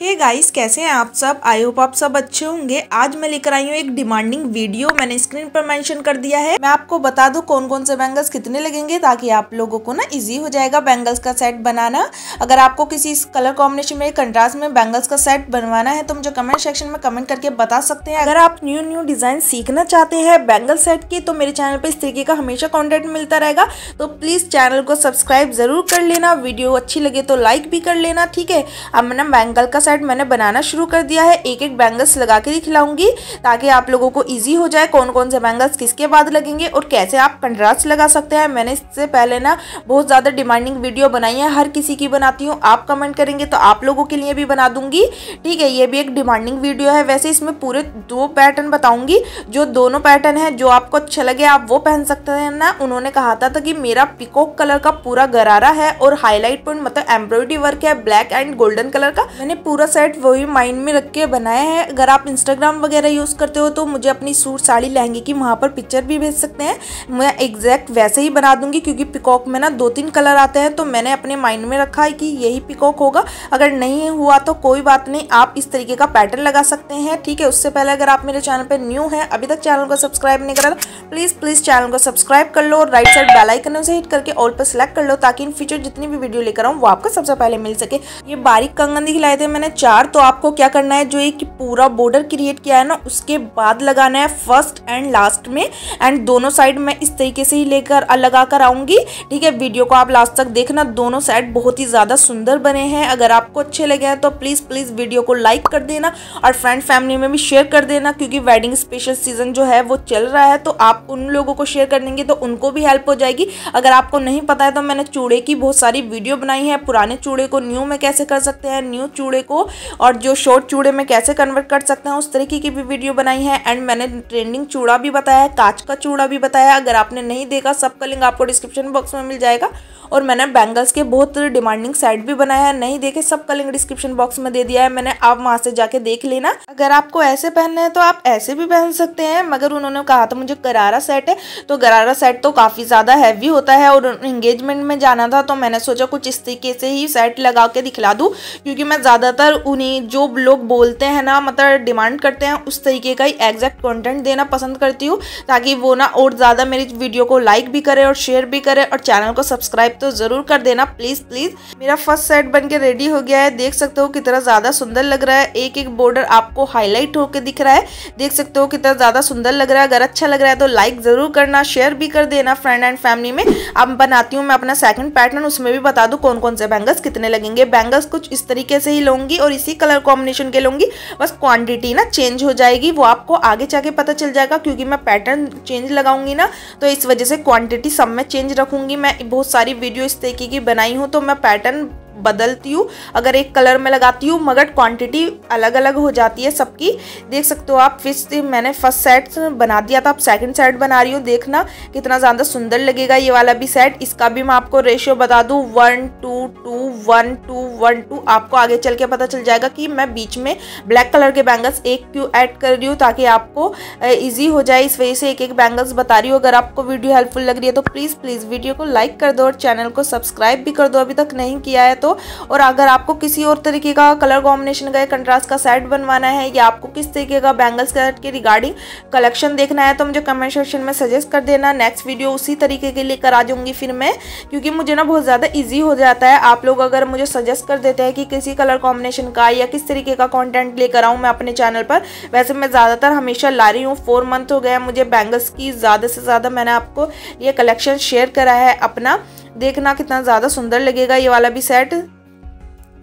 हे hey guys कैसे हैं आप सब आई होप आप सब अच्छे होंगे आज मैं लेकर आई हूँ एक डिमांडिंग वीडियो मैंने स्क्रीन पर मेंशन कर दिया है मैं आपको बता दूँ कौन कौन से बैंगल्स कितने लगेंगे ताकि आप लोगों को ना इजी हो जाएगा बैंगल्स का सेट बनाना अगर आपको किसी कलर कॉम्बिनेशन में कंट्रास्ट में बैंगल्स का सेट बनवाना है तो मुझे कमेंट सेक्शन में कमेंट करके बता सकते हैं अगर आप न्यू न्यू डिजाइन सीखना चाहते हैं बैंगल सेट की तो मेरे चैनल पर इस तरीके का हमेशा कॉन्टेंट मिलता रहेगा तो प्लीज चैनल को सब्सक्राइब जरूर कर लेना वीडियो अच्छी लगे तो लाइक भी कर लेना ठीक है अब मैंने बैंगल का सेट मैंने बनाना शुरू कर दिया है एक एक बैंगल्स लगा के दिखलाऊंगी ताकि आप लोगों को ईजी हो जाए कौन कौन से बैंगल्स किसके बाद लगेंगे और कैसे आप कंट्रास्ट लगा सकते हैं मैंने इससे पहले ना बहुत ज़्यादा डिमांडिंग वीडियो बनाई है हर किसी की बनाती हूँ आप कमेंट करेंगे तो आप लोगों के लिए भी बना दूंगी ठीक है ये भी एक डिमांडिंग वीडियो है वैसे इसमें पूरे दो पैटर्न बताऊंगी जो दोनों पैटर्न है जो आपको अच्छा लगे आप वो पहन सकते हैं ना उन्होंने कहा था, था कि मेरा पिकॉक कलर का पूरा गरारा है और हाईलाइट पॉइंट मतलब एम्ब्रॉयडरी वर्क है ब्लैक एंड गोल्डन कलर का मैंने पूरा पूरा सेट वही माइंड में रख के बनाया है अगर आप इंस्टाग्राम वगैरह यूज़ करते हो तो मुझे अपनी सूट साड़ी लहंगे की वहाँ पर पिक्चर भी भेज सकते हैं मैं एग्जैक्ट वैसे ही बना दूँगी क्योंकि पिकॉक में ना दो तीन कलर आते हैं तो मैंने अपने माइंड में रखा है कि यही पिकॉक होगा अगर नहीं हुआ तो कोई बात नहीं आप इस तरीके का पैटर्न लगा सकते हैं ठीक है उससे पहले अगर आप मेरे चैनल पर न्यू हैं अभी तक चैनल को सब्सक्राइब नहीं करा प्लीज़ प्लीज़ चैनल को सब्सक्राइब कर लो और राइट साइड बेलाइकन से हिट करके ऑल पर सिलेक्ट कर लो ताकि इन फ्यूचर जितनी भी वीडियो लेकर आऊँ वो आपको सबसे पहले मिल सके ये बारीक कंगन दिखलाए थे मैंने है चार तो आपको क्या करना है जो एक पूरा बॉर्डर क्रिएट किया है ना उसके बाद लगाना है फर्स्ट एंड लास्ट में एंड दोनों साइड मैं इस तरीके से ही लेकर लगा कर आऊँगी ठीक है वीडियो को आप लास्ट तक देखना दोनों साइड बहुत ही ज़्यादा सुंदर बने हैं अगर आपको अच्छे लगे हैं तो प्लीज़ प्लीज़ वीडियो को लाइक कर देना और फ्रेंड फैमिली में भी शेयर कर देना क्योंकि वेडिंग स्पेशल सीजन जो है वो चल रहा है तो आप उन लोगों को शेयर कर देंगे तो उनको भी हेल्प हो जाएगी अगर आपको नहीं पता है तो मैंने चूड़े की बहुत सारी वीडियो बनाई है पुराने चूड़े को न्यू में कैसे कर सकते हैं न्यू चूड़े को को और जो शॉर्ट चूड़े में कैसे कन्वर्ट कर सकते हैं उस तरीके की भी वीडियो बनाई है एंड मैंने ट्रेंडिंग चूड़ा भी बताया है कांच का चूड़ा भी बताया अगर आपने नहीं देखा सबका लिंक आपको डिस्क्रिप्शन बॉक्स में मिल जाएगा और मैंने बैंगल्स के बहुत डिमांडिंग सेट भी बनाया है नहीं देखे सब का लिंक डिस्क्रिप्शन बॉक्स में दे दिया है मैंने आप वहाँ से जाके देख लेना अगर आपको ऐसे पहनना है तो आप ऐसे भी पहन सकते हैं मगर उन्होंने कहा था मुझे करारा सेट है तो करारा सेट तो काफ़ी ज़्यादा हैवी होता है और इंगेजमेंट में जाना था तो मैंने सोचा कुछ इस तरीके से ही सेट लगा के दिखला दूँ क्योंकि मैं ज़्यादा ज़्यादातर उन्हें जो लोग बोलते हैं ना मतलब डिमांड करते हैं उस तरीके का ही एग्जैक्ट कंटेंट देना पसंद करती हूँ ताकि वो ना और ज़्यादा मेरी वीडियो को लाइक भी करे और शेयर भी करे और चैनल को सब्सक्राइब तो ज़रूर कर देना प्लीज़ प्लीज़ मेरा फर्स्ट सेट बन के रेडी हो गया है देख सकते हो कितना ज़्यादा सुंदर लग रहा है एक एक बॉर्डर आपको हाईलाइट होकर दिख रहा है देख सकते हो कितना ज़्यादा सुंदर लग रहा है अगर अच्छा लग रहा है तो लाइक ज़रूर करना शेयर भी कर देना फ्रेंड एंड फैमिली में अब बनाती हूँ मैं अपना सेकंड पैटर्न उसमें भी बता दूँ कौन कौन से बैंगल्स कितने लगेंगे बैंगल्स कुछ इस तरीके से ही लोग लूंगी और इसी कलर कॉम्बिनेशन के लूंगी बस क्वान्टिटी ना चेंज हो जाएगी वो आपको आगे जाके पता चल जाएगा क्योंकि मैं पैटर्न चेंज लगाऊंगी ना तो इस वजह से क्वांटिटी सब में चेंज रखूंगी मैं बहुत सारी वीडियो इस तरीके की बनाई हूँ तो मैं पैटर्न बदलती हूँ अगर एक कलर में लगाती हूँ मगर क्वांटिटी अलग अलग हो जाती है सबकी देख सकते हो आप फिश मैंने फर्स्ट सेट बना दिया था आप सेकंड सेट बना रही हूँ देखना कितना ज़्यादा सुंदर लगेगा ये वाला भी सेट इसका भी मैं आपको रेशियो बता दूँ one two two one two one two आपको आगे चल के पता चल जाएगा कि मैं बीच में ब्लैक कलर के बैंगल्स एक क्यों ऐड कर रही हूँ ताकि आपको ईजी हो जाए इस वजह से एक एक बैंगल्स बता रही हूँ अगर आपको वीडियो हेल्पफुल लग रही है तो प्लीज़ प्लीज़ वीडियो को लाइक कर दो और चैनल को सब्सक्राइब भी कर दो अभी तक नहीं किया है तो दोस्तों और अगर आपको किसी और तरीके का कलर कॉम्बिनेशन का कंट्रास्ट का सेट बनवाना है या आपको किस तरीके का बैंगल्स सेट के रिगार्डिंग कलेक्शन देखना है तो मुझे कमेंट सेक्शन में सजेस्ट कर देना नेक्स्ट वीडियो उसी तरीके के लेकर आ जाऊंगी फिर मैं क्योंकि मुझे ना बहुत ज़्यादा ईजी हो जाता है आप लोग अगर मुझे सजेस्ट कर देते हैं कि किसी कलर कॉम्बिनेशन का या किस तरीके का कॉन्टेंट लेकर आऊँ मैं अपने चैनल पर वैसे मैं ज़्यादातर हमेशा ला रही हूँ फोर मंथ हो गया मुझे बैंगल्स की ज़्यादा से ज़्यादा मैंने आपको ये कलेक्शन शेयर करा है अपना देखना कितना ज़्यादा सुंदर लगेगा ये वाला भी सेट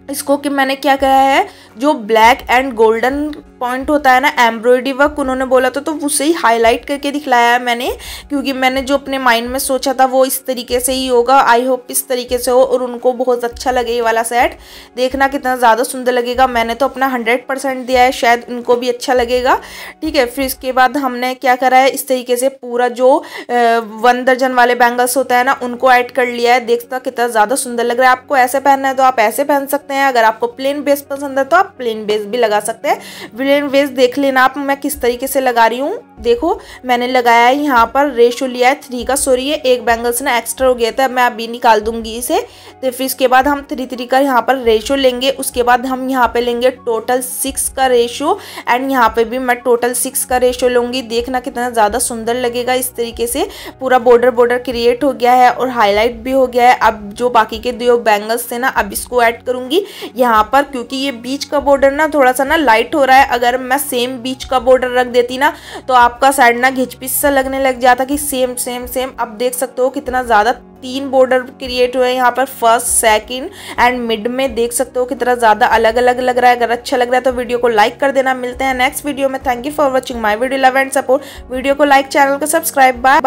इसको कि मैंने क्या कहा है जो ब्लैक एंड गोल्डन पॉइंट होता है ना एम्ब्रॉयडरी वर्क उन्होंने बोला था तो उसे ही हाईलाइट करके दिखलाया है मैंने क्योंकि मैंने जो अपने माइंड में सोचा था वो इस तरीके से ही होगा आई होप इस तरीके से हो और उनको बहुत अच्छा लगे ये वाला सेट देखना कितना ज़्यादा सुंदर लगेगा मैंने तो अपना हंड्रेड परसेंट दिया है शायद उनको भी अच्छा लगेगा ठीक है फिर इसके बाद हमने क्या करा है इस तरीके से पूरा जो वन दर्जन वाले बैंगल्स होते हैं ना उनको ऐड कर लिया है देखता कितना ज़्यादा सुंदर लग रहा है आपको ऐसे पहनना है तो आप ऐसे पहन सकते हैं अगर आपको प्लेन बेस पसंद है तो आप प्लेन बेस भी लगा सकते हैं ब्रिलियन वेज देख लेना आप मैं किस तरीके से लगा रही हूँ देखो मैंने लगाया है यहाँ पर रेशो लिया है थ्री का सॉरी ये एक बैंगल्स ना एक्स्ट्रा हो गया था मैं अभी निकाल दूंगी इसे तो फिर इसके बाद हम थ्री थ्री का यहाँ पर रेशो लेंगे उसके बाद हम यहाँ पे लेंगे टोटल सिक्स का रेशो एंड यहाँ पे भी मैं टोटल सिक्स का रेशो लूँगी देखना कितना ज़्यादा सुंदर लगेगा इस तरीके से पूरा बॉर्डर बॉर्डर क्रिएट हो गया है और हाईलाइट भी हो गया है अब जो बाकी के दो बैंगल्स थे ना अब इसको ऐड करूँगी यहाँ पर क्योंकि ये बीच का बॉर्डर ना थोड़ा सा ना लाइट हो रहा है अगर मैं सेम बीच का बॉर्डर रख देती ना तो आपका साइड ना घिचपिच सा लगने लग जाता कि सेम सेम सेम अब देख सकते हो कितना ज़्यादा तीन बॉर्डर क्रिएट हुए हैं यहाँ पर फर्स्ट सेकंड एंड मिड में देख सकते हो कितना ज़्यादा अलग अलग लग रहा है अगर अच्छा लग रहा है तो वीडियो को लाइक कर देना मिलते हैं नेक्स्ट वीडियो में thank you for watching my video love and support video को लाइक चैनल को सब्सक्राइब बाय